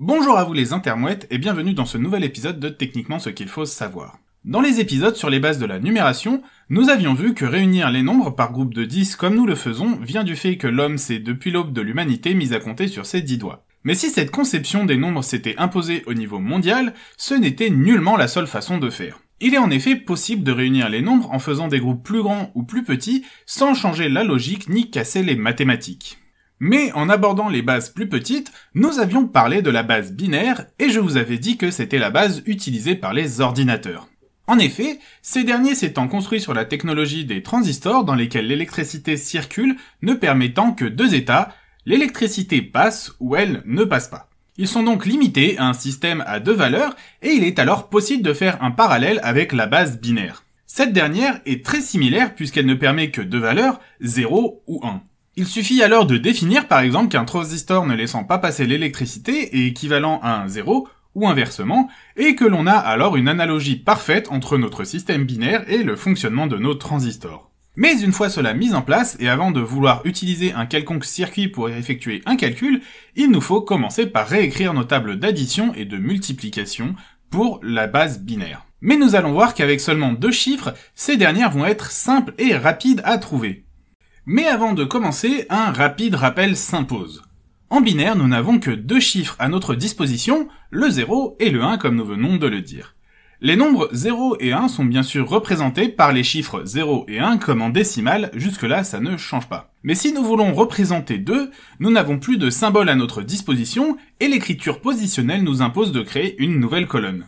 Bonjour à vous les intermouettes et bienvenue dans ce nouvel épisode de Techniquement ce qu'il faut savoir. Dans les épisodes sur les bases de la numération, nous avions vu que réunir les nombres par groupe de 10 comme nous le faisons vient du fait que l'homme s'est depuis l'aube de l'humanité mis à compter sur ses 10 doigts. Mais si cette conception des nombres s'était imposée au niveau mondial, ce n'était nullement la seule façon de faire. Il est en effet possible de réunir les nombres en faisant des groupes plus grands ou plus petits sans changer la logique ni casser les mathématiques. Mais en abordant les bases plus petites, nous avions parlé de la base binaire et je vous avais dit que c'était la base utilisée par les ordinateurs. En effet, ces derniers s'étant construits sur la technologie des transistors dans lesquels l'électricité circule ne permettant que deux états, l'électricité passe ou elle ne passe pas. Ils sont donc limités à un système à deux valeurs et il est alors possible de faire un parallèle avec la base binaire. Cette dernière est très similaire puisqu'elle ne permet que deux valeurs, 0 ou 1. Il suffit alors de définir par exemple qu'un transistor ne laissant pas passer l'électricité est équivalent à un 0 ou inversement, et que l'on a alors une analogie parfaite entre notre système binaire et le fonctionnement de nos transistors. Mais une fois cela mis en place, et avant de vouloir utiliser un quelconque circuit pour effectuer un calcul, il nous faut commencer par réécrire nos tables d'addition et de multiplication pour la base binaire. Mais nous allons voir qu'avec seulement deux chiffres, ces dernières vont être simples et rapides à trouver. Mais avant de commencer, un rapide rappel s'impose. En binaire, nous n'avons que deux chiffres à notre disposition, le 0 et le 1 comme nous venons de le dire. Les nombres 0 et 1 sont bien sûr représentés par les chiffres 0 et 1 comme en décimale, jusque-là ça ne change pas. Mais si nous voulons représenter 2, nous n'avons plus de symboles à notre disposition et l'écriture positionnelle nous impose de créer une nouvelle colonne.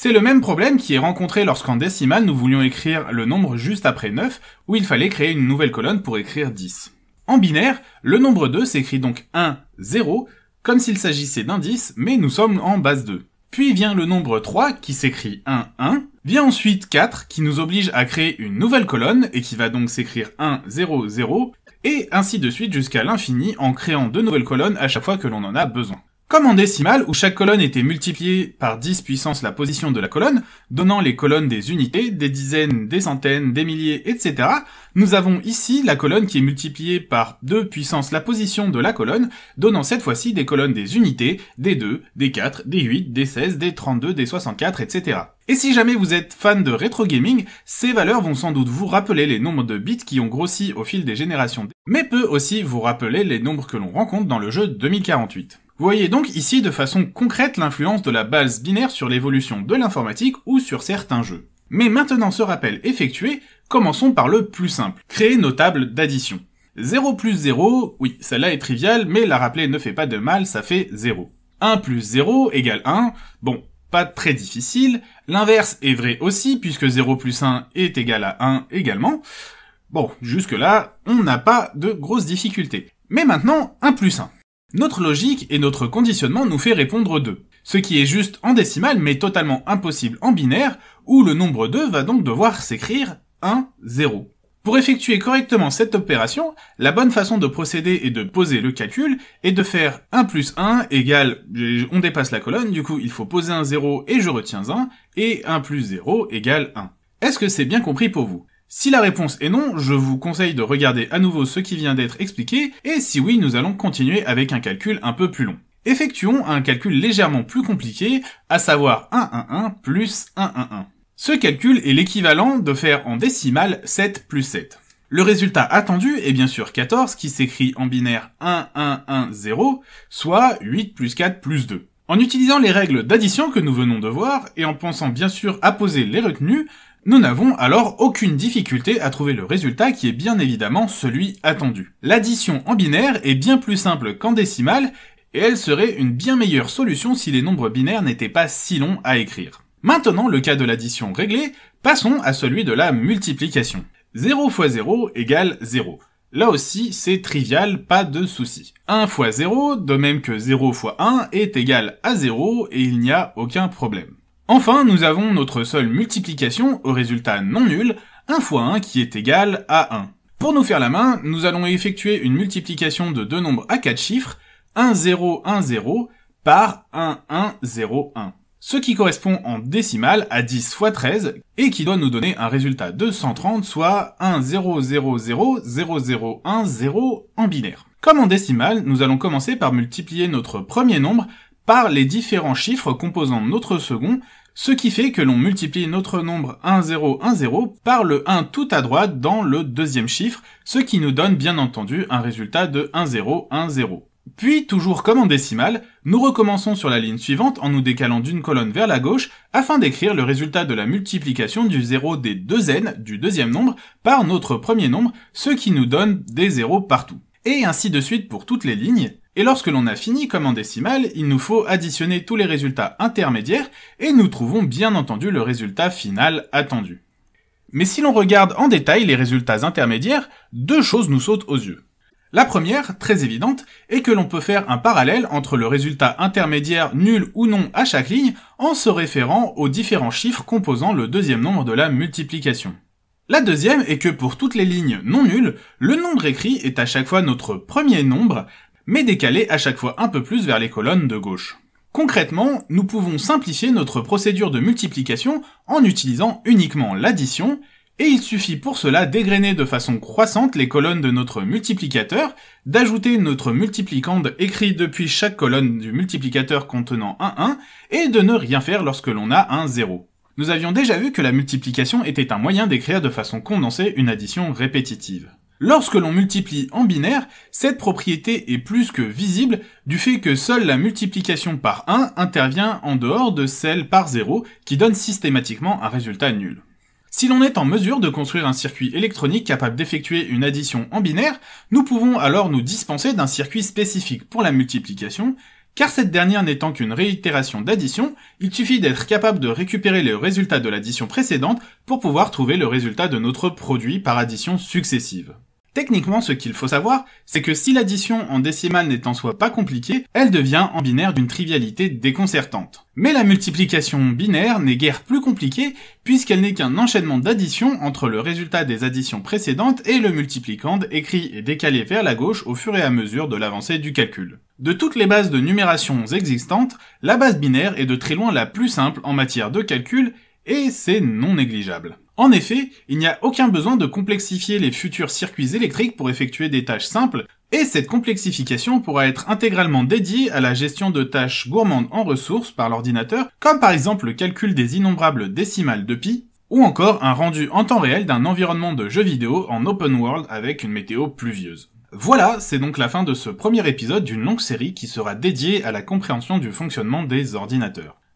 C'est le même problème qui est rencontré lorsqu'en décimal nous voulions écrire le nombre juste après 9, où il fallait créer une nouvelle colonne pour écrire 10. En binaire, le nombre 2 s'écrit donc 1, 0, comme s'il s'agissait d'un 10, mais nous sommes en base 2. Puis vient le nombre 3 qui s'écrit 1, 1, vient ensuite 4 qui nous oblige à créer une nouvelle colonne et qui va donc s'écrire 1, 0, 0, et ainsi de suite jusqu'à l'infini en créant deux nouvelles colonnes à chaque fois que l'on en a besoin. Comme en décimale, où chaque colonne était multipliée par 10 puissance la position de la colonne, donnant les colonnes des unités, des dizaines, des centaines, des milliers, etc., nous avons ici la colonne qui est multipliée par 2 puissance la position de la colonne, donnant cette fois-ci des colonnes des unités, des 2, des 4, des 8, des 16, des 32, des 64, etc. Et si jamais vous êtes fan de rétro gaming, ces valeurs vont sans doute vous rappeler les nombres de bits qui ont grossi au fil des générations, mais peut aussi vous rappeler les nombres que l'on rencontre dans le jeu 2048 voyez donc ici de façon concrète l'influence de la base binaire sur l'évolution de l'informatique ou sur certains jeux. Mais maintenant ce rappel effectué, commençons par le plus simple, créer nos tables d'addition. 0 plus 0, oui, celle-là est triviale, mais la rappeler ne fait pas de mal, ça fait 0. 1 plus 0 égale 1, bon, pas très difficile, l'inverse est vrai aussi, puisque 0 plus 1 est égal à 1 également. Bon, jusque-là, on n'a pas de grosses difficultés. Mais maintenant, 1 plus 1. Notre logique et notre conditionnement nous fait répondre 2, ce qui est juste en décimale mais totalement impossible en binaire, où le nombre 2 va donc devoir s'écrire 1, 0. Pour effectuer correctement cette opération, la bonne façon de procéder et de poser le calcul est de faire 1 plus 1 égale, on dépasse la colonne, du coup il faut poser un 0 et je retiens 1, et 1 plus 0 égale 1. Est-ce que c'est bien compris pour vous si la réponse est non, je vous conseille de regarder à nouveau ce qui vient d'être expliqué, et si oui, nous allons continuer avec un calcul un peu plus long. Effectuons un calcul légèrement plus compliqué, à savoir 111 plus 111. Ce calcul est l'équivalent de faire en décimale 7 plus 7. Le résultat attendu est bien sûr 14 qui s'écrit en binaire 1, 1, 1, 0, soit 8 plus 4 plus 2. En utilisant les règles d'addition que nous venons de voir, et en pensant bien sûr à poser les retenues, nous n'avons alors aucune difficulté à trouver le résultat qui est bien évidemment celui attendu. L'addition en binaire est bien plus simple qu'en décimale et elle serait une bien meilleure solution si les nombres binaires n'étaient pas si longs à écrire. Maintenant le cas de l'addition réglé, passons à celui de la multiplication. 0 x 0 égale 0. Là aussi, c'est trivial, pas de souci. 1 x 0, de même que 0 x 1, est égal à 0 et il n'y a aucun problème. Enfin, nous avons notre seule multiplication au résultat non nul, 1 fois 1 qui est égal à 1. Pour nous faire la main, nous allons effectuer une multiplication de deux nombres à 4 chiffres, 1, 0, 1, 0, par 1, 1, 0, 1. Ce qui correspond en décimale à 10 x 13, et qui doit nous donner un résultat de 130, soit 1, 0, en binaire. Comme en décimale, nous allons commencer par multiplier notre premier nombre par les différents chiffres composant notre second, ce qui fait que l'on multiplie notre nombre 1, 0, 1, 0 par le 1 tout à droite dans le deuxième chiffre, ce qui nous donne bien entendu un résultat de 1, 0, 1, 0. Puis, toujours comme en décimal, nous recommençons sur la ligne suivante en nous décalant d'une colonne vers la gauche afin d'écrire le résultat de la multiplication du 0 des deux n du deuxième nombre par notre premier nombre, ce qui nous donne des zéros partout. Et ainsi de suite pour toutes les lignes. Et lorsque l'on a fini comme en décimale, il nous faut additionner tous les résultats intermédiaires et nous trouvons bien entendu le résultat final attendu. Mais si l'on regarde en détail les résultats intermédiaires, deux choses nous sautent aux yeux. La première, très évidente, est que l'on peut faire un parallèle entre le résultat intermédiaire nul ou non à chaque ligne en se référant aux différents chiffres composant le deuxième nombre de la multiplication. La deuxième est que pour toutes les lignes non nulles, le nombre écrit est à chaque fois notre premier nombre, mais décalé à chaque fois un peu plus vers les colonnes de gauche. Concrètement, nous pouvons simplifier notre procédure de multiplication en utilisant uniquement l'addition, et il suffit pour cela dégrainer de façon croissante les colonnes de notre multiplicateur, d'ajouter notre multiplicande écrit depuis chaque colonne du multiplicateur contenant un 1, et de ne rien faire lorsque l'on a un 0. Nous avions déjà vu que la multiplication était un moyen d'écrire de façon condensée une addition répétitive. Lorsque l'on multiplie en binaire, cette propriété est plus que visible du fait que seule la multiplication par 1 intervient en dehors de celle par 0 qui donne systématiquement un résultat nul. Si l'on est en mesure de construire un circuit électronique capable d'effectuer une addition en binaire, nous pouvons alors nous dispenser d'un circuit spécifique pour la multiplication, car cette dernière n'étant qu'une réitération d'addition, il suffit d'être capable de récupérer le résultat de l'addition précédente pour pouvoir trouver le résultat de notre produit par addition successive. Techniquement, ce qu'il faut savoir, c'est que si l'addition en décimale n'est en soi pas compliquée, elle devient en binaire d'une trivialité déconcertante. Mais la multiplication binaire n'est guère plus compliquée puisqu'elle n'est qu'un enchaînement d'additions entre le résultat des additions précédentes et le multiplicande écrit et décalé vers la gauche au fur et à mesure de l'avancée du calcul. De toutes les bases de numérations existantes, la base binaire est de très loin la plus simple en matière de calcul et c'est non négligeable. En effet, il n'y a aucun besoin de complexifier les futurs circuits électriques pour effectuer des tâches simples, et cette complexification pourra être intégralement dédiée à la gestion de tâches gourmandes en ressources par l'ordinateur, comme par exemple le calcul des innombrables décimales de pi, ou encore un rendu en temps réel d'un environnement de jeu vidéo en open world avec une météo pluvieuse. Voilà, c'est donc la fin de ce premier épisode d'une longue série qui sera dédiée à la compréhension du fonctionnement des ordinateurs.